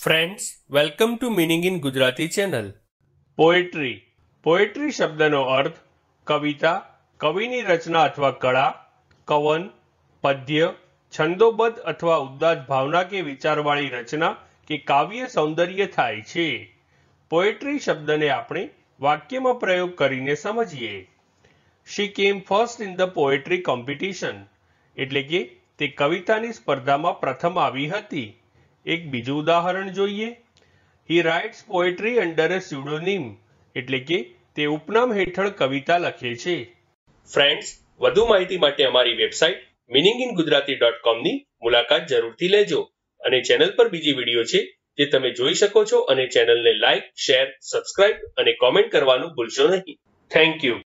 friends welcome to meaning in Gujarati channel poetry poetry શબ્દનો અર્થ કવિતા કવિની રચના અથવા કળા કવન પદ્ય છંદોબદ્ધ અથવા ઉદ્દાત ભાવના કે વિચારવાળી રચના કે કાવ્ય સૌંદર્ય થાય છે પોએટ્રી શબ્દને આપણે વાક્યમાં પ્રયોગ કરીને સમજીએ she came first in the poetry competition એટલે કે તે કવિતાની સ્પર્ધામાં પ્રથમ આવી હતી એક બીજું ઉદાહરણ જોઈએ he writes poetry under a pseudonym એટલે કે તે ઉપનામ હેઠળ કવિતા લખે છે ફ્રેન્ડ્સ વધુ માહિતી માટે અમારી website meaning in Gujarati dot કોમની મુલાકાત જરૂરથી લેજો અને ચેનલ પર બીજી વિડીયો છે જે તમે જોઈ શકો છો અને ચેનલને લાઇક શેર સબસ્ક્રાઇબ અને કોમેન્ટ કરવાનું ભૂલશો નહીં થેન્ક યુ